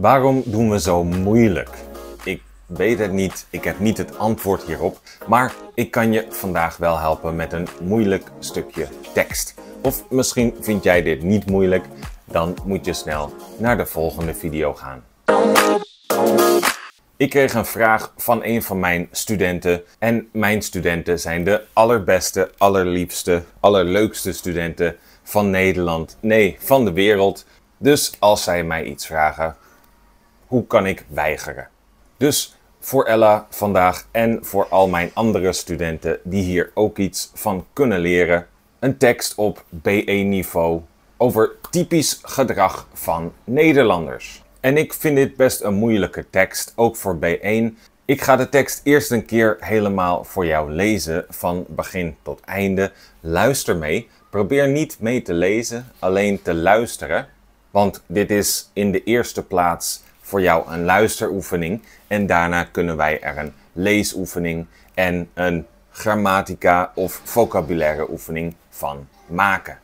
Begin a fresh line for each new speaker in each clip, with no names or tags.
Waarom doen we zo moeilijk? Ik weet het niet, ik heb niet het antwoord hierop, maar ik kan je vandaag wel helpen met een moeilijk stukje tekst. Of misschien vind jij dit niet moeilijk, dan moet je snel naar de volgende video gaan. Ik kreeg een vraag van een van mijn studenten. En mijn studenten zijn de allerbeste, allerliefste, allerleukste studenten van Nederland. Nee, van de wereld. Dus als zij mij iets vragen, hoe kan ik weigeren? Dus voor Ella vandaag en voor al mijn andere studenten die hier ook iets van kunnen leren, een tekst op B1 e niveau over typisch gedrag van Nederlanders. En ik vind dit best een moeilijke tekst, ook voor B1. E. Ik ga de tekst eerst een keer helemaal voor jou lezen, van begin tot einde. Luister mee. Probeer niet mee te lezen, alleen te luisteren. Want dit is in de eerste plaats voor jou een luisteroefening. En daarna kunnen wij er een leesoefening en een grammatica of vocabulaire oefening van maken.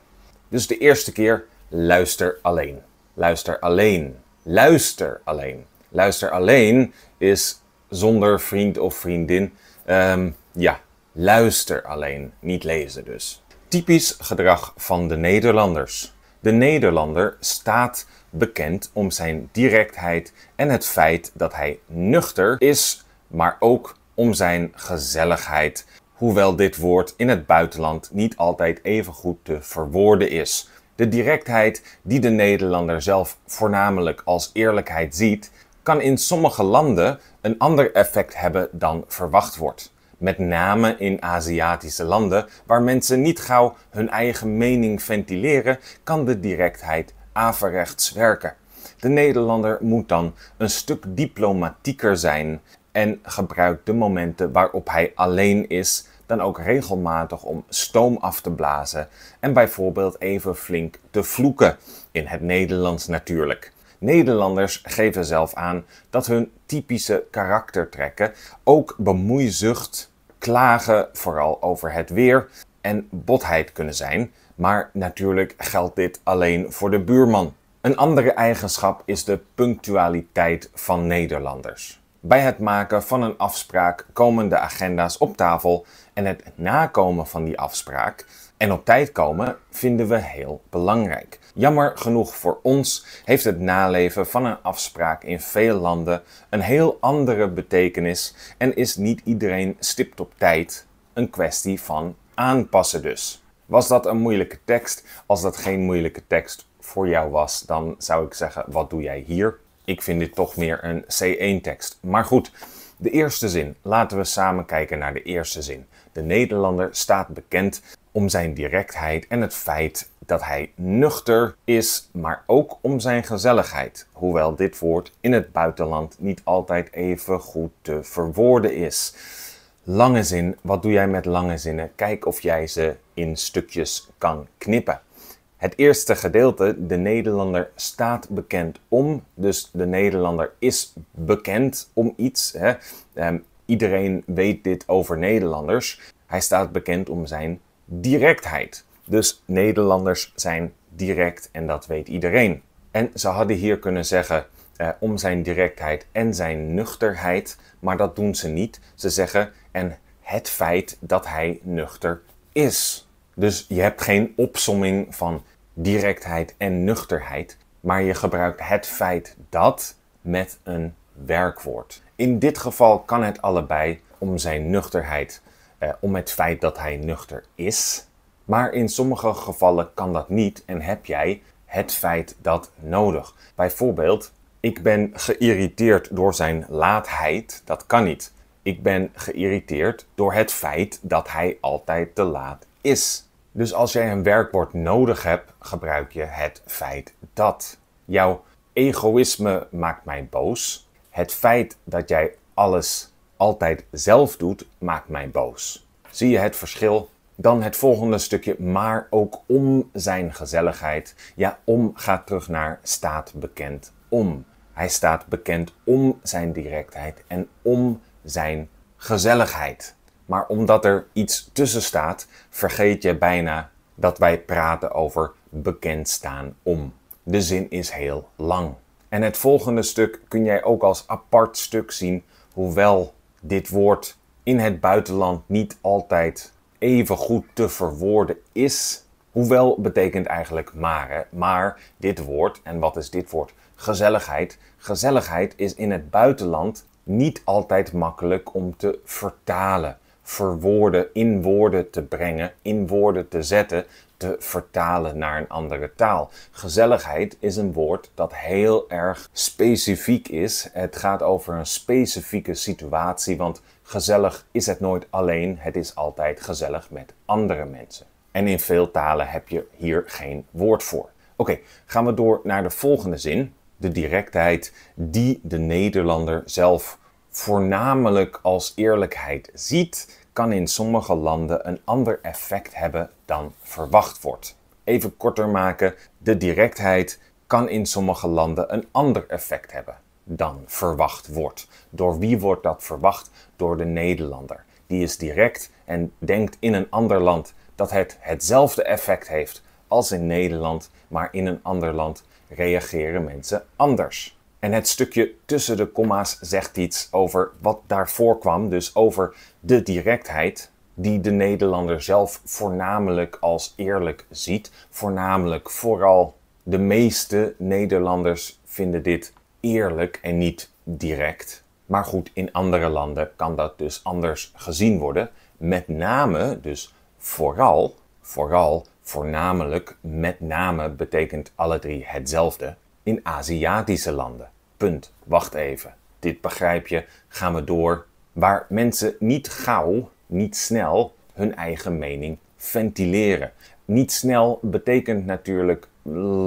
Dus de eerste keer luister alleen. Luister alleen. Luister alleen. Luister alleen is zonder vriend of vriendin. Ehm, ja, luister alleen, niet lezen dus. Typisch gedrag van de Nederlanders. De Nederlander staat bekend om zijn directheid en het feit dat hij nuchter is, maar ook om zijn gezelligheid. Hoewel dit woord in het buitenland niet altijd even goed te verwoorden is. De directheid die de Nederlander zelf voornamelijk als eerlijkheid ziet, kan in sommige landen een ander effect hebben dan verwacht wordt. Met name in Aziatische landen, waar mensen niet gauw hun eigen mening ventileren, kan de directheid averechts werken. De Nederlander moet dan een stuk diplomatieker zijn en gebruikt de momenten waarop hij alleen is dan ook regelmatig om stoom af te blazen en bijvoorbeeld even flink te vloeken, in het Nederlands natuurlijk. Nederlanders geven zelf aan dat hun typische karaktertrekken ook bemoeizucht klagen, vooral over het weer en botheid kunnen zijn. Maar natuurlijk geldt dit alleen voor de buurman. Een andere eigenschap is de punctualiteit van Nederlanders. Bij het maken van een afspraak komen de agenda's op tafel en het nakomen van die afspraak en op tijd komen vinden we heel belangrijk. Jammer genoeg voor ons heeft het naleven van een afspraak in veel landen een heel andere betekenis en is niet iedereen stipt op tijd. Een kwestie van aanpassen dus. Was dat een moeilijke tekst? Als dat geen moeilijke tekst voor jou was, dan zou ik zeggen: wat doe jij hier? Ik vind dit toch meer een C1-tekst. Maar goed, de eerste zin. Laten we samen kijken naar de eerste zin. De Nederlander staat bekend om zijn directheid en het feit dat hij nuchter is, maar ook om zijn gezelligheid, hoewel dit woord in het buitenland niet altijd even goed te verwoorden is. Lange zin, wat doe jij met lange zinnen? Kijk of jij ze in stukjes kan knippen. Het eerste gedeelte, de Nederlander staat bekend om, dus de Nederlander is bekend om iets. Hè. Ehm, iedereen weet dit over Nederlanders. Hij staat bekend om zijn directheid. Dus Nederlanders zijn direct en dat weet iedereen. En ze hadden hier kunnen zeggen eh, om zijn directheid en zijn nuchterheid, maar dat doen ze niet. Ze zeggen en het feit dat hij nuchter is. Dus je hebt geen opsomming van directheid en nuchterheid, maar je gebruikt het feit dat met een werkwoord. In dit geval kan het allebei om zijn nuchterheid, eh, om het feit dat hij nuchter is. Maar in sommige gevallen kan dat niet en heb jij het feit dat nodig. Bijvoorbeeld, ik ben geïrriteerd door zijn laatheid, dat kan niet. Ik ben geïrriteerd door het feit dat hij altijd te laat is. Dus als jij een werkwoord nodig hebt, gebruik je het feit dat. Jouw egoïsme maakt mij boos. Het feit dat jij alles altijd zelf doet, maakt mij boos. Zie je het verschil? Dan het volgende stukje, maar ook om zijn gezelligheid. Ja, om gaat terug naar staat bekend om. Hij staat bekend om zijn directheid en om zijn gezelligheid. Maar omdat er iets tussen staat, vergeet je bijna dat wij praten over bekend staan om. De zin is heel lang. En het volgende stuk kun jij ook als apart stuk zien, hoewel dit woord in het buitenland niet altijd even goed te verwoorden is. Hoewel betekent eigenlijk maar. Maar dit woord, en wat is dit woord? Gezelligheid. Gezelligheid is in het buitenland niet altijd makkelijk om te vertalen. Verwoorden, in woorden te brengen, in woorden te zetten, te vertalen naar een andere taal. Gezelligheid is een woord dat heel erg specifiek is. Het gaat over een specifieke situatie, want Gezellig is het nooit alleen, het is altijd gezellig met andere mensen. En in veel talen heb je hier geen woord voor. Oké, gaan we door naar de volgende zin. De directheid die de Nederlander zelf voornamelijk als eerlijkheid ziet, kan in sommige landen een ander effect hebben dan verwacht wordt. Even korter maken, de directheid kan in sommige landen een ander effect hebben dan verwacht wordt. Door wie wordt dat verwacht? Door de Nederlander. Die is direct en denkt in een ander land dat het hetzelfde effect heeft als in Nederland, maar in een ander land reageren mensen anders. En het stukje tussen de komma's zegt iets over wat daarvoor kwam, dus over de directheid die de Nederlander zelf voornamelijk als eerlijk ziet. Voornamelijk, vooral de meeste Nederlanders vinden dit eerlijk en niet direct. Maar goed, in andere landen kan dat dus anders gezien worden. Met name, dus vooral, vooral, voornamelijk, met name betekent alle drie hetzelfde. In Aziatische landen. Punt. Wacht even. Dit begrijp je. Gaan we door. Waar mensen niet gauw, niet snel hun eigen mening ventileren. Niet snel betekent natuurlijk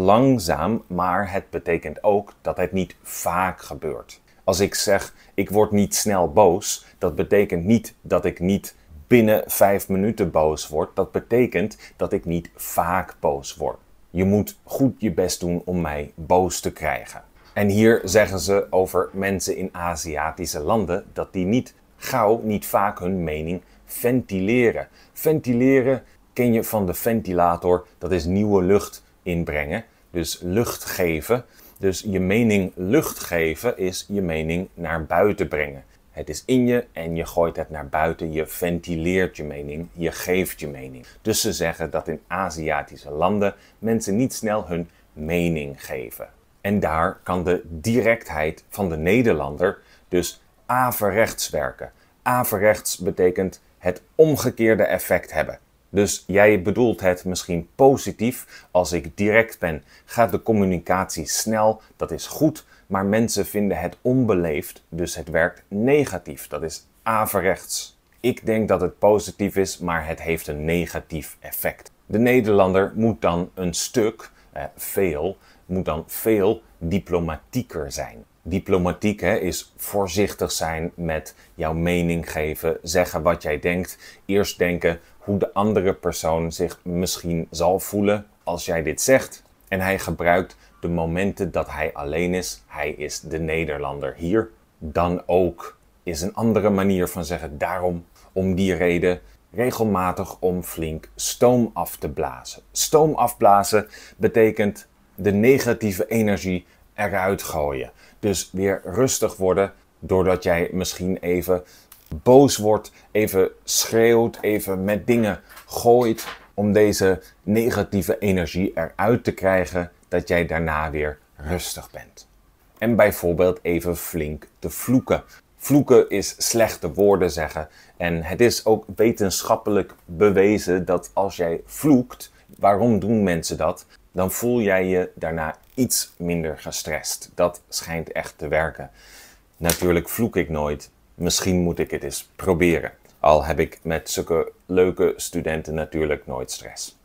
langzaam, maar het betekent ook dat het niet vaak gebeurt. Als ik zeg ik word niet snel boos, dat betekent niet dat ik niet binnen vijf minuten boos word. Dat betekent dat ik niet vaak boos word. Je moet goed je best doen om mij boos te krijgen. En hier zeggen ze over mensen in Aziatische landen dat die niet gauw, niet vaak hun mening ventileren. Ventileren ken je van de ventilator, dat is nieuwe lucht inbrengen. Dus lucht geven. Dus je mening lucht geven is je mening naar buiten brengen. Het is in je en je gooit het naar buiten. Je ventileert je mening, je geeft je mening. Dus ze zeggen dat in Aziatische landen mensen niet snel hun mening geven. En daar kan de directheid van de Nederlander dus averechts werken. Averechts betekent het omgekeerde effect hebben. Dus jij bedoelt het misschien positief als ik direct ben. Gaat de communicatie snel, dat is goed, maar mensen vinden het onbeleefd, dus het werkt negatief. Dat is averechts. Ik denk dat het positief is, maar het heeft een negatief effect. De Nederlander moet dan een stuk, eh, veel, moet dan veel diplomatieker zijn. Diplomatiek hè, is voorzichtig zijn met jouw mening geven, zeggen wat jij denkt. Eerst denken, hoe de andere persoon zich misschien zal voelen als jij dit zegt. En hij gebruikt de momenten dat hij alleen is. Hij is de Nederlander hier. Dan ook is een andere manier van zeggen. Daarom, om die reden, regelmatig om flink stoom af te blazen. Stoom afblazen betekent de negatieve energie eruit gooien. Dus weer rustig worden doordat jij misschien even boos wordt, even schreeuwt, even met dingen gooit om deze negatieve energie eruit te krijgen, dat jij daarna weer rustig bent. En bijvoorbeeld even flink te vloeken. Vloeken is slechte woorden zeggen. En het is ook wetenschappelijk bewezen dat als jij vloekt, waarom doen mensen dat? Dan voel jij je daarna iets minder gestrest. Dat schijnt echt te werken. Natuurlijk vloek ik nooit, misschien moet ik het eens proberen. Al heb ik met zulke leuke studenten natuurlijk nooit stress.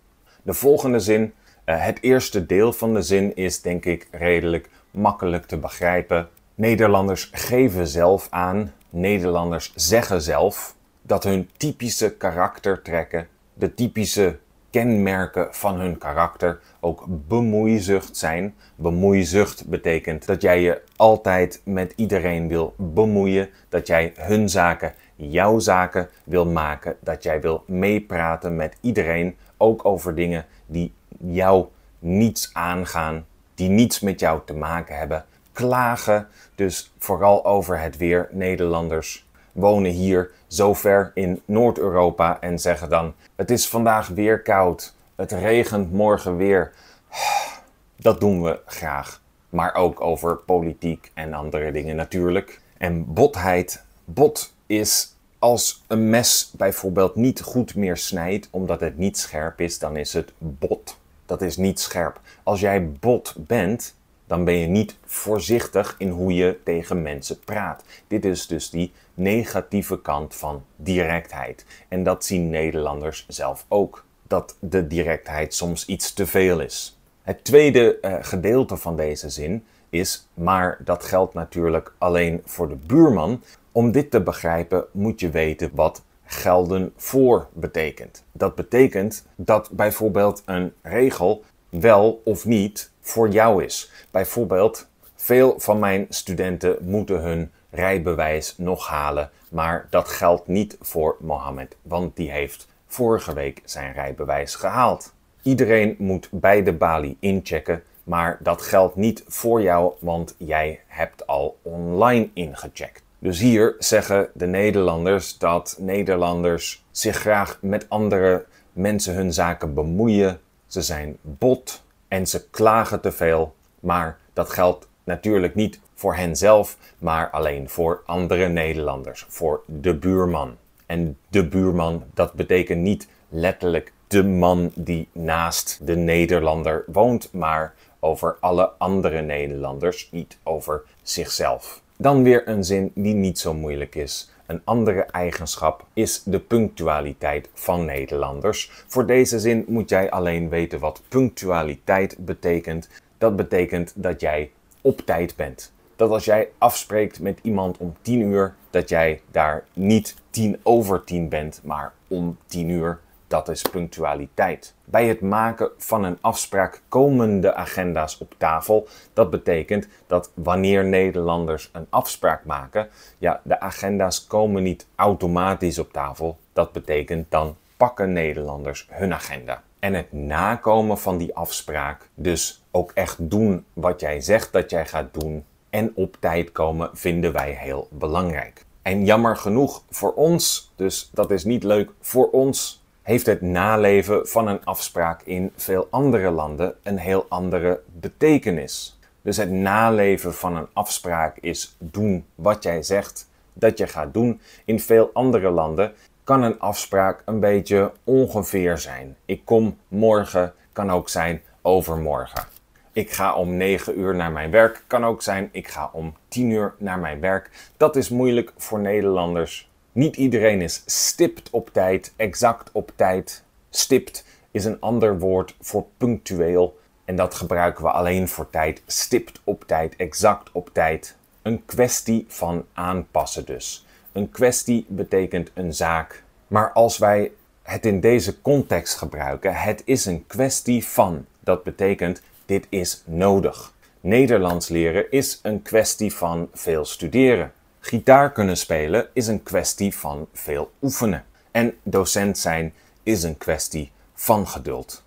De volgende zin, eh, het eerste deel van de zin is denk ik redelijk makkelijk te begrijpen. Nederlanders geven zelf aan, Nederlanders zeggen zelf dat hun typische karaktertrekken, de typische kenmerken van hun karakter ook bemoeizucht zijn. Bemoeizucht betekent dat jij je altijd met iedereen wil bemoeien, dat jij hun zaken jouw zaken wil maken, dat jij wil meepraten met iedereen, ook over dingen die jou niets aangaan, die niets met jou te maken hebben. Klagen dus vooral over het weer, Nederlanders wonen hier zo ver in Noord-Europa en zeggen dan: Het is vandaag weer koud, het regent morgen weer. Dat doen we graag. Maar ook over politiek en andere dingen natuurlijk. En botheid. Bot is als een mes bijvoorbeeld niet goed meer snijdt omdat het niet scherp is, dan is het bot. Dat is niet scherp. Als jij bot bent, dan ben je niet voorzichtig in hoe je tegen mensen praat. Dit is dus die negatieve kant van directheid. En dat zien Nederlanders zelf ook. Dat de directheid soms iets te veel is. Het tweede eh, gedeelte van deze zin is, maar dat geldt natuurlijk alleen voor de buurman. Om dit te begrijpen moet je weten wat gelden voor betekent. Dat betekent dat bijvoorbeeld een regel wel of niet voor jou is. Bijvoorbeeld, veel van mijn studenten moeten hun rijbewijs nog halen, maar dat geldt niet voor Mohammed, want die heeft vorige week zijn rijbewijs gehaald. Iedereen moet bij de balie inchecken, maar dat geldt niet voor jou, want jij hebt al online ingecheckt. Dus hier zeggen de Nederlanders dat Nederlanders zich graag met andere mensen hun zaken bemoeien. Ze zijn bot, en ze klagen te veel. Maar dat geldt natuurlijk niet voor henzelf, maar alleen voor andere Nederlanders, voor de buurman. En de buurman, dat betekent niet letterlijk de man die naast de Nederlander woont, maar over alle andere Nederlanders, niet over zichzelf. Dan weer een zin die niet zo moeilijk is. Een andere eigenschap is de punctualiteit van Nederlanders. Voor deze zin moet jij alleen weten wat punctualiteit betekent. Dat betekent dat jij op tijd bent. Dat als jij afspreekt met iemand om 10 uur, dat jij daar niet 10 over 10 bent, maar om 10 uur dat is punctualiteit. Bij het maken van een afspraak komen de agenda's op tafel. Dat betekent dat wanneer Nederlanders een afspraak maken, ja, de agenda's komen niet automatisch op tafel. Dat betekent dan pakken Nederlanders hun agenda. En het nakomen van die afspraak, dus ook echt doen wat jij zegt dat jij gaat doen en op tijd komen, vinden wij heel belangrijk. En jammer genoeg voor ons, dus dat is niet leuk voor ons heeft het naleven van een afspraak in veel andere landen een heel andere betekenis. Dus het naleven van een afspraak is doen wat jij zegt dat je gaat doen. In veel andere landen kan een afspraak een beetje ongeveer zijn. Ik kom morgen, kan ook zijn overmorgen. Ik ga om 9 uur naar mijn werk, kan ook zijn ik ga om 10 uur naar mijn werk. Dat is moeilijk voor Nederlanders niet iedereen is stipt op tijd, exact op tijd. Stipt is een ander woord voor punctueel. En dat gebruiken we alleen voor tijd. Stipt op tijd, exact op tijd. Een kwestie van aanpassen dus. Een kwestie betekent een zaak. Maar als wij het in deze context gebruiken, het is een kwestie van. Dat betekent, dit is nodig. Nederlands leren is een kwestie van veel studeren. Gitaar kunnen spelen is een kwestie van veel oefenen. En docent zijn is een kwestie van geduld.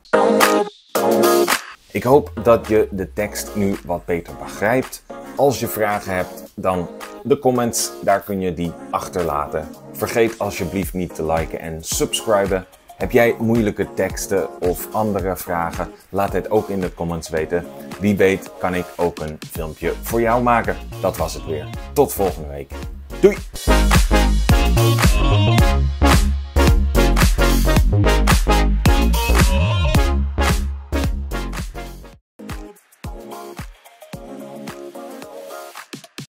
Ik hoop dat je de tekst nu wat beter begrijpt. Als je vragen hebt, dan de comments, daar kun je die achterlaten. Vergeet alsjeblieft niet te liken en subscriben. Heb jij moeilijke teksten of andere vragen? Laat het ook in de comments weten. Wie weet kan ik ook een filmpje voor jou maken. Dat was het weer. Tot volgende week. Doei!